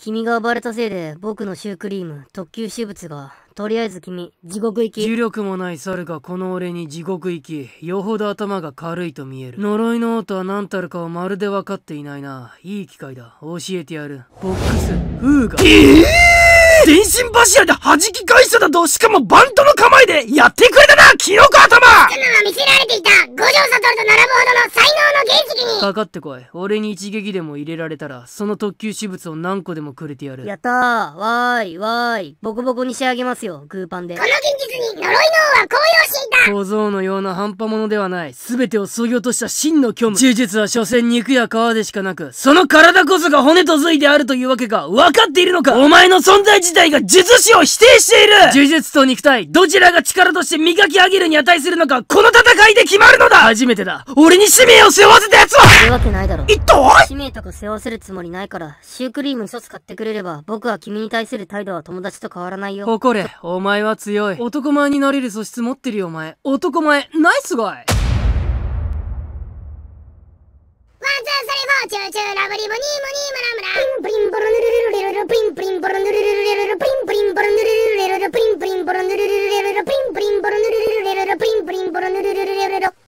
君が暴れたせいで僕のシュークリーム特級私物がとりあえず君地獄行き重力もない猿がこの俺に地獄行きよほど頭が軽いと見える呪いの音は何たるかをまるで分かっていないないい機会だ教えてやるボックスフーガえー全身柱で弾き返しただと、しかもバントの構えで、やってくれたな、キノコ頭そのな見せられていた、五条悟と並ぶほどの才能の原石にかかってこい。俺に一撃でも入れられたら、その特級私物を何個でもくれてやる。やったー、わーい、わーい。ボコボコに仕上げますよ、グーパンで。この現実に呪いの王は高揚していた小僧のような半端者ではない。すべてを削ぎ落とした真の虚無。呪術は所詮肉や皮でしかなく、その体こそが骨と髄であるというわけか、分かっているのかお前の存在自自体が術師を否定している呪術と肉体、どちらが力として磨き上げるに値するのか、この戦いで決まるのだ初めてだ俺に使命を背負わせた奴はするわけないだろ。一体使命とか背負わせるつもりないから、シュークリーム一つ買ってくれれば、僕は君に対する態度は友達と変わらないよ。誇れ、お前は強い。男前になれる素質持ってるよ、お前。男前、ナイスガイワン、ツー、スリー、フォー、チューチュー、ラブリボニーム、ニーム、ラムラ。